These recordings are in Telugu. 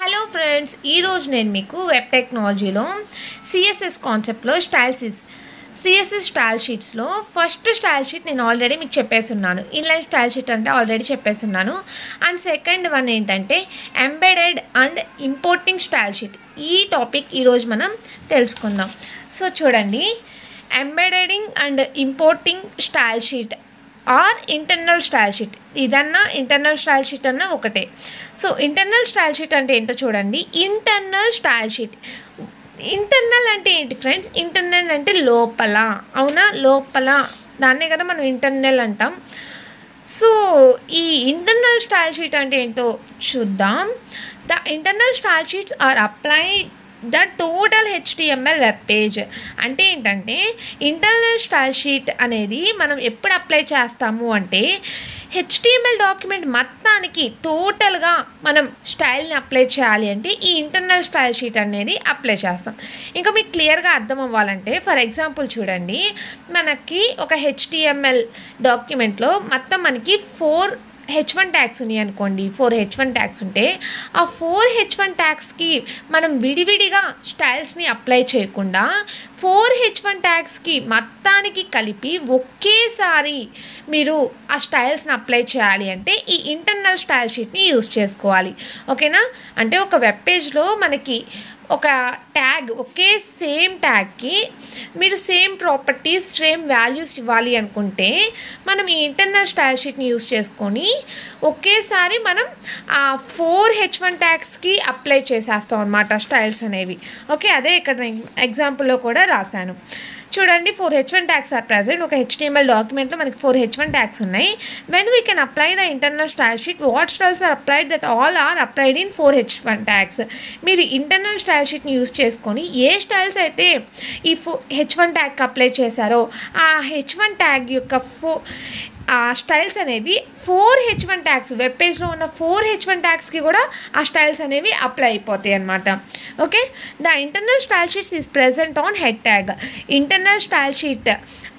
హలో ఫ్రెండ్స్ ఈరోజు నేను మీకు వెబ్ టెక్నాలజీలో సిఎస్ఎస్ కాన్సెప్ట్లో స్టైల్ షీట్స్ సిఎస్ఎస్ స్టైల్ షీట్స్లో ఫస్ట్ స్టైల్ షీట్ నేను ఆల్రెడీ మీకు చెప్పేస్తున్నాను ఇన్లైన్ స్టైల్ షీట్ అంటే ఆల్రెడీ చెప్పేస్తున్నాను అండ్ సెకండ్ వన్ ఏంటంటే embedded and importing style sheet ఈ టాపిక్ ఈరోజు మనం తెలుసుకుందాం సో చూడండి embedding and importing style sheet or internal style sheet ఇదన్నా ఇంటర్నల్ స్టైల్ షీట్ అన్న ఒకటే సో ఇంటర్నల్ స్టైల్ షీట్ అంటే ఏంటో చూడండి ఇంటర్నల్ స్టైల్ షీట్ ఇంటర్నల్ అంటే ఏంటి ఫ్రెండ్స్ ఇంటర్నల్ అంటే లోపల అవునా లోపల దాన్నే కదా మనం ఇంటర్నల్ అంటాం సో ఈ ఇంటర్నల్ స్టైల్ షీట్ అంటే ఏంటో చూద్దాం the internal style sheets are applied the total HTML web page అంటే ఏంటంటే ఇంటర్నల్ స్టైల్ షీట్ అనేది మనం ఎప్పుడు అప్లై చేస్తాము అంటే హెచ్టిఎంఎల్ డాక్యుమెంట్ మొత్తానికి టోటల్గా మనం స్టైల్ని అప్లై చేయాలి అంటే ఈ ఇంటర్నల్ స్టైల్ షీట్ అనేది అప్లై చేస్తాం ఇంకా మీకు క్లియర్గా అర్థం అవ్వాలంటే ఫర్ ఎగ్జాంపుల్ చూడండి మనకి ఒక హెచ్టిఎంఎల్ డాక్యుమెంట్లో మొత్తం మనకి ఫోర్ హెచ్ వన్ ట్యాక్స్ ఉన్నాయి అనుకోండి ఫోర్ హెచ్ వన్ ట్యాక్స్ ఉంటే ఆ ఫోర్ హెచ్ వన్ ట్యాక్స్కి మనం విడివిడిగా స్టైల్స్ని అప్లై చేయకుండా ఫోర్ హెచ్ వన్ ట్యాక్స్కి మొత్తానికి కలిపి ఒకేసారి మీరు ఆ స్టైల్స్ని అప్లై చేయాలి అంటే ఈ ఇంటర్నల్ స్టైల్ షీట్ని యూస్ చేసుకోవాలి ఓకేనా అంటే ఒక వెబ్ పేజ్లో మనకి ఒక ట్యాగ్ ఒకే సేమ్ ట్యాగ్కి మీరు సేమ్ ప్రాపర్టీస్ సేమ్ వాల్యూస్ ఇవ్వాలి అనుకుంటే మనం ఈ ఇంటర్నల్ స్టైల్ షీట్ని యూస్ చేసుకొని ఒకేసారి మనం ఆ ఫోర్ హెచ్ వన్ ట్యాగ్స్కి అప్లై చేసేస్తాం అనమాట స్టైల్స్ అనేవి ఓకే అదే ఇక్కడ ఎగ్జాంపుల్లో కూడా రాశాను చూడండి four H one tags are present ఒక హెచ్డిఎంఎల్ డాక్యుమెంట్లో మనకి ఫోర్ హెచ్ వన్ ట్యాక్స్ ఉన్నాయి when we can apply the internal style sheet what styles are applied that all are applied in four H one tags మీరు ఇంటర్నల్ స్టాల్ షీట్ని యూస్ చేసుకొని ఏ స్టైల్స్ అయితే ఈ ఫో హెచ్ వన్ ట్యాగ్కి అప్లై చేశారో ఆ హెచ్ వన్ ట్యాగ్ యొక్క ఫో ఆ స్టైల్స్ అనేవి four H one tags web పేజ్లో ఉన్న ఫోర్ హెచ్ వన్ ట్యాక్స్కి కూడా ఆ స్టైల్స్ అనేవి అప్లై అయిపోతాయి అనమాట okay the internal style sheets is present on head tag internal style sheet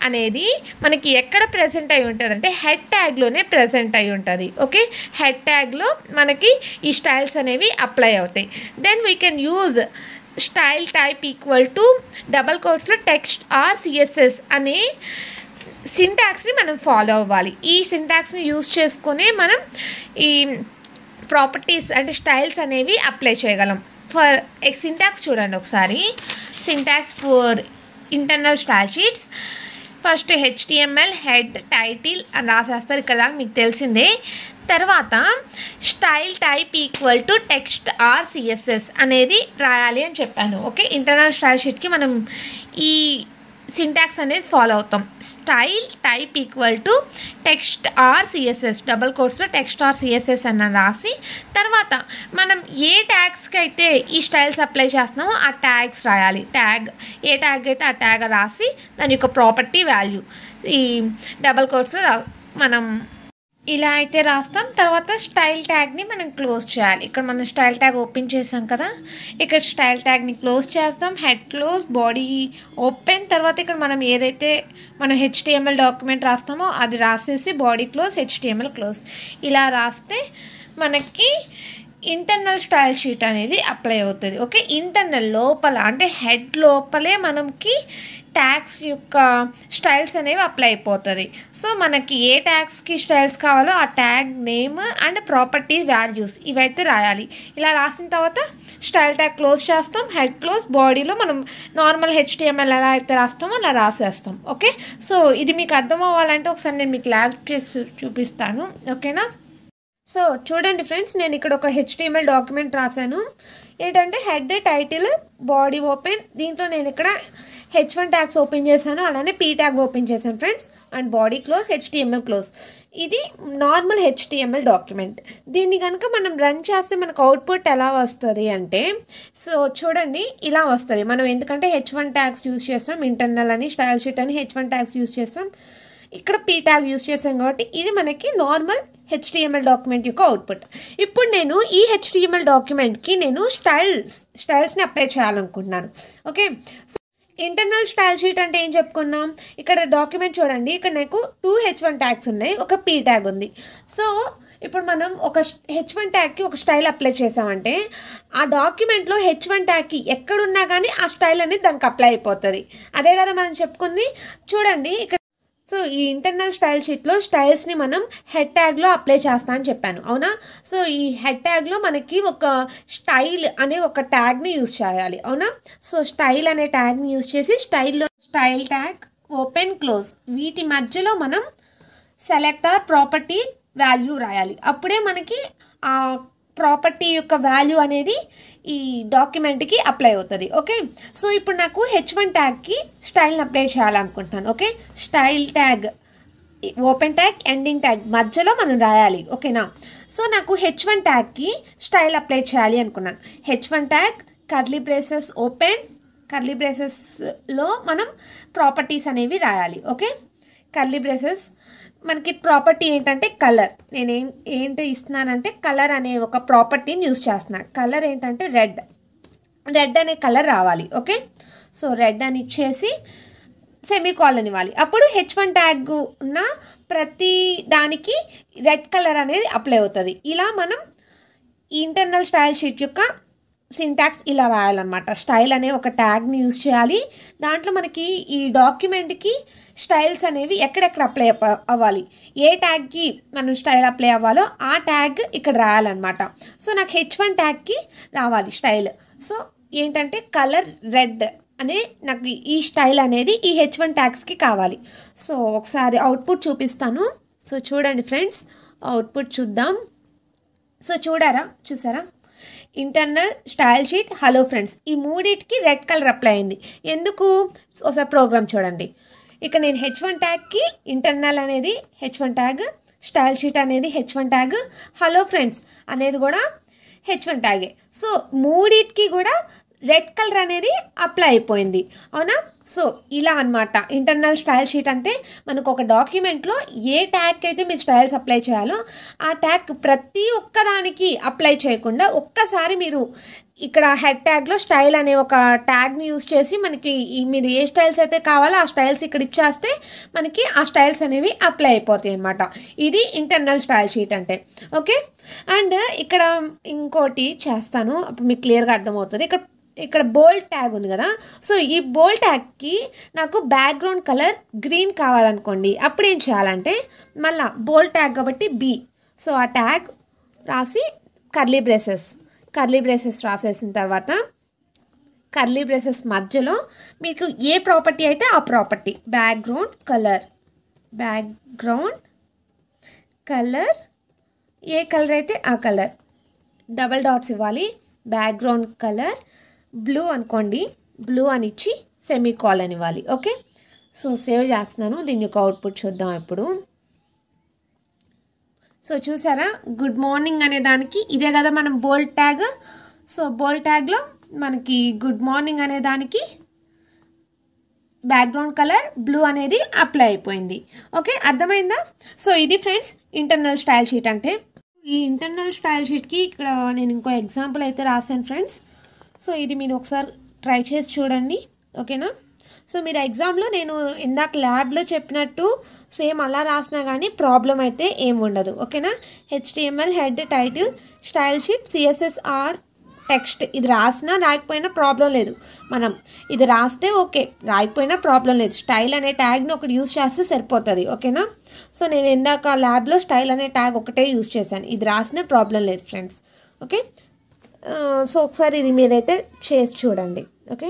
అనేది మనకి ఎక్కడ ప్రజెంట్ అయి ఉంటుంది అంటే హెడ్ ట్యాగ్లోనే ప్రజెంట్ అయి ఉంటుంది ఓకే హెడ్ ట్యాగ్లో మనకి ఈ స్టైల్స్ అనేవి అప్లై అవుతాయి then we can use style type equal to double కోర్స్లో టెక్స్ట్ ఆర్ సిఎస్ఎస్ అనే సింటాక్స్ని మనం ఫాలో అవ్వాలి ఈ సింటాక్స్ని యూజ్ చేసుకునే మనం ఈ ప్రాపర్టీస్ అంటే స్టైల్స్ అనేవి అప్లై చేయగలం ఫర్ సింటాక్స్ చూడండి ఒకసారి syntax for internal style sheets first HTML head title అని రాసేస్తారు ఇక్కడ దాకా మీకు తెలిసిందే తర్వాత style type equal to text or CSS అనేది రాయాలి అని చెప్పాను ఓకే ఇంటర్నల్ స్టైల్ షీట్కి మనం ఈ సింటాక్స్ అనేది ఫాలో అవుతాం style type equal to text or CSS double కోర్స్లో టెక్స్ట్ ఆర్ సిఎస్ఎస్ అని రాసి తర్వాత మనం ఏ ట్యాగ్స్కి అయితే ఈ స్టైల్స్ అప్లై చేస్తున్నామో ఆ ట్యాగ్స్ రాయాలి ట్యాగ్ ఏ ట్యాగ్ అయితే ఆ ట్యాగ్ రాసి దాని యొక్క ప్రాపర్టీ వాల్యూ ఈ డబల్ కోర్స్లో మనం ఇలా అయితే రాస్తాం తర్వాత స్టైల్ ట్యాగ్ని మనం క్లోజ్ చేయాలి ఇక్కడ మనం స్టైల్ ట్యాగ్ ఓపెన్ చేసాం కదా ఇక్కడ స్టైల్ ట్యాగ్ని క్లోజ్ చేస్తాం హెడ్ క్లోజ్ బాడీ ఓపెన్ తర్వాత ఇక్కడ మనం ఏదైతే మనం హెచ్టిఎంఎల్ డాక్యుమెంట్ రాస్తామో అది రాసేసి బాడీ క్లోజ్ హెచ్టిఎంఎల్ క్లోజ్ ఇలా రాస్తే మనకి ఇంటర్నల్ స్టైల్ షీట్ అనేది అప్లై అవుతుంది ఓకే ఇంటర్నల్ లోపల అంటే హెడ్ లోపలే మనకి ట్యాక్స్ యొక్క స్టైల్స్ అనేవి అప్లై అయిపోతుంది సో మనకి ఏ ట్యాక్స్కి స్టైల్స్ కావాలో ఆ tag name and property values ఇవైతే రాయాలి ఇలా రాసిన తర్వాత స్టైల్ ట్యాగ్ క్లోజ్ చేస్తాం హెడ్ క్లోజ్ బాడీలో మనం నార్మల్ హెచ్టిఎంఎల్ ఎలా అయితే రాస్తామో అలా రాసేస్తాం ఓకే సో ఇది మీకు అర్థం అవ్వాలంటే ఒకసారి నేను మీకు ల్యాబ్ చేసి చూపిస్తాను ఓకేనా సో చూడండి ఫ్రెండ్స్ నేను ఇక్కడ ఒక హెచ్టిఎంఎల్ డాక్యుమెంట్ రాశాను ఏంటంటే హెడ్ టైటిల్ బాడీ ఓపెన్ దీంట్లో నేను ఇక్కడ హెచ్ వన్ ట్యాగ్స్ ఓపెన్ చేశాను అలానే పీ ట్యాగ్ ఓపెన్ చేశాను friends and body close HTML close ఇది నార్మల్ హెచ్టిఎంఎల్ డాక్యుమెంట్ దీన్ని కనుక మనం రన్ చేస్తే మనకు అవుట్పుట్ ఎలా వస్తుంది అంటే సో చూడండి ఇలా వస్తుంది మనం ఎందుకంటే హెచ్ వన్ ట్యాగ్స్ యూస్ చేస్తాం ఇంటర్నల్ అని స్టైల్ షీట్ అని హెచ్ వన్ ట్యాగ్స్ యూస్ చేస్తాం ఇక్కడ పీ ట్యాగ్ యూస్ చేసాం కాబట్టి ఇది మనకి నార్మల్ హెచ్డిఎంఎల్ డాక్యుమెంట్ యొక్క అవుట్పుట్ ఇప్పుడు నేను ఈ హెచ్డిఎంఎల్ డాక్యుమెంట్కి నేను స్టైల్స్ స్టైల్స్ని అప్లై చేయాలనుకుంటున్నాను okay so internal style sheet అంటే ఏం చెప్పుకున్నాం ఇక్కడ డాక్యుమెంట్ చూడండి ఇక్కడ నాకు టూ హెచ్ వన్ ట్యాగ్స్ ఉన్నాయి ఒక పీ ట్యాగ్ ఉంది సో ఇప్పుడు మనం ఒక హెచ్ వన్ ట్యాగ్కి ఒక స్టైల్ అప్లై చేసామంటే ఆ డాక్యుమెంట్లో హెచ్ వన్ ట్యాగ్కి ఎక్కడున్నా కానీ ఆ స్టైల్ అనేది దానికి అప్లై అయిపోతుంది అదే కదా మనం చెప్పుకుంది చూడండి ఇక్కడ సో ఈ ఇంటర్నల్ స్టైల్ షీట్లో స్టైల్స్ని మనం హెడ్ ట్యాగ్లో అప్లై చేస్తా అని చెప్పాను అవునా సో ఈ హెడ్ ట్యాగ్లో మనకి ఒక స్టైల్ అనే ఒక ట్యాగ్ని యూజ్ చేయాలి అవునా సో స్టైల్ అనే ట్యాగ్ని యూజ్ చేసి స్టైల్లో స్టైల్ ట్యాగ్ ఓపెన్ క్లోజ్ వీటి మధ్యలో మనం సెలెక్టర్ ప్రాపర్టీ వాల్యూ రాయాలి అప్పుడే మనకి ఆ ప్రాపర్టీ యొక్క వాల్యూ అనేది ఈ డాక్యుమెంట్కి అప్లై అవుతుంది ఓకే సో ఇప్పుడు నాకు హెచ్ వన్ ట్యాగ్కి స్టైల్ని అప్లై చేయాలనుకుంటున్నాను okay style tag open tag ending tag మధ్యలో మనం రాయాలి ఓకేనా సో నాకు హెచ్ వన్ ట్యాగ్కి స్టైల్ అప్లై చేయాలి అనుకున్నాను H one tag curly braces open curly బ్రేసెస్లో మనం ప్రాపర్టీస్ అనేవి రాయాలి ఓకే కర్లీ బ్రేసెస్ మనకి ప్రాపర్టీ ఏంటంటే కలర్ నేనేం ఏంటి ఇస్తున్నానంటే కలర్ అనే ఒక ప్రాపర్టీని యూస్ చేస్తున్నాను కలర్ ఏంటంటే రెడ్ రెడ్ అనే కలర్ రావాలి ఓకే సో రెడ్ అని ఇచ్చేసి సెమీకాలన్ ఇవ్వాలి అప్పుడు హెచ్ వన్ ట్యాగ్ ఉన్న ప్రతి దానికి రెడ్ కలర్ అనేది అప్లై అవుతుంది ఇలా మనం ఇంటర్నల్ స్టైల్ షీట్ యొక్క సింటాక్స్ ఇలా రాయాలన్నమాట స్టైల్ అనే ఒక ట్యాగ్ని యూజ్ చేయాలి దాంట్లో మనకి ఈ డాక్యుమెంట్కి స్టైల్స్ అనేవి ఎక్కడెక్కడ అప్లై అవ్వాలి ఏ ట్యాగ్కి మనం స్టైల్ అప్లై అవ్వాలో ఆ ట్యాగ్ ఇక్కడ రాయాలన్నమాట సో నాకు హెచ్ వన్ ట్యాగ్కి రావాలి స్టైల్ సో ఏంటంటే కలర్ రెడ్ అనే నాకు ఈ స్టైల్ అనేది ఈ హెచ్ వన్ ట్యాగ్స్కి కావాలి సో ఒకసారి అవుట్పుట్ చూపిస్తాను సో చూడండి ఫ్రెండ్స్ అవుట్పుట్ చూద్దాం సో చూడారా చూసారా internal style sheet hello friends ఈ మూడింటికి రెడ్ కలర్ అప్లై అయింది ఎందుకు ఒకసారి ప్రోగ్రామ్ చూడండి ఇక నేను హెచ్ వన్ ట్యాగ్కి ఇంటర్నల్ అనేది H one tag style sheet అనేది H one tag hello friends అనేది కూడా హెచ్ వన్ ట్యాగే సో మూడింటికి కూడా రెడ్ కలర్ అనేది అప్లై అయిపోయింది అవునా సో ఇలా అనమాట ఇంటర్నల్ స్టైల్ షీట్ అంటే మనకు ఒక డాక్యుమెంట్లో ఏ ట్యాగ్ అయితే మీరు స్టైల్స్ అప్లై చేయాలో ఆ ట్యాగ్ ప్రతి ఒక్కదానికి అప్లై చేయకుండా ఒక్కసారి మీరు ఇక్కడ హెడ్ ట్యాగ్లో స్టైల్ అనే ఒక ట్యాగ్ని యూజ్ చేసి మనకి మీరు ఏ స్టైల్స్ అయితే కావాలో ఆ స్టైల్స్ ఇక్కడ ఇచ్చేస్తే మనకి ఆ స్టైల్స్ అనేవి అప్లై అయిపోతాయి అనమాట ఇది ఇంటర్నల్ స్టైల్ షీట్ అంటే ఓకే అండ్ ఇక్కడ ఇంకోటి చేస్తాను అప్పుడు మీకు క్లియర్గా అర్థమవుతుంది ఇక్కడ ఇక్కడ బోల్డ్ ట్యాగ్ ఉంది కదా సో ఈ బోల్డ్ ట్యాగ్ కి నాకు బ్యాక్గ్రౌండ్ కలర్ గ్రీన్ కావాలనుకోండి అప్పుడు ఏం చేయాలంటే మళ్ళా బోల్డ్ ట్యాగ్ కాబట్టి బి సో ఆ ట్యాగ్ రాసి కర్లీ బ్రేసెస్ కర్లీ బ్రేసెస్ రాసేసిన తర్వాత కర్లీ బ్రేసెస్ మధ్యలో మీకు ఏ ప్రాపర్టీ అయితే ఆ property background colour background colour ఏ కలర్ అయితే ఆ కలర్ డబల్ డాట్స్ ఇవ్వాలి బ్యాక్గ్రౌండ్ కలర్ బ్లూ అనుకోండి బ్లూ అని ఇచ్చి సెమీ కాలన్ ఇవ్వాలి ఓకే సో సేవ్ చేస్తున్నాను దీని యొక్క అవుట్పుట్ చూద్దాం ఇప్పుడు సో చూసారా గుడ్ మార్నింగ్ అనే దానికి ఇదే కదా మనం బోల్డ్ ట్యాగ్ సో బోల్డ్ ట్యాగ్లో మనకి గుడ్ మార్నింగ్ అనే దానికి బ్యాక్గ్రౌండ్ కలర్ బ్లూ అనేది అప్లై అయిపోయింది ఓకే అర్థమైందా సో ఇది ఫ్రెండ్స్ ఇంటర్నల్ స్టైల్ షీట్ అంటే ఈ ఇంటర్నల్ స్టైల్ షీట్కి ఇక్కడ నేను ఇంకో ఎగ్జాంపుల్ అయితే రాశాను ఫ్రెండ్స్ సో ఇది మీరు ఒకసారి ట్రై చేసి చూడండి ఓకేనా సో మీరు ఎగ్జామ్లో నేను ఇందాక ల్యాబ్లో చెప్పినట్టు సేమ్ అలా రాసినా కానీ ప్రాబ్లం అయితే ఏం ఉండదు ఓకేనా HTML head title style sheet CSS or text ఇది రాసినా రాయకపోయినా ప్రాబ్లం లేదు మనం ఇది రాస్తే ఓకే రాయకపోయినా ప్రాబ్లం లేదు స్టైల్ అనే ట్యాగ్ని ఒకటి యూజ్ చేస్తే సరిపోతుంది ఓకేనా సో నేను ఇందాక ల్యాబ్లో స్టైల్ అనే ట్యాగ్ ఒకటే యూజ్ చేశాను ఇది రాసినా ప్రాబ్లం లేదు ఫ్రెండ్స్ ఓకే సో ఒకసారి ఇది మీరైతే చేసి చూడండి ఓకే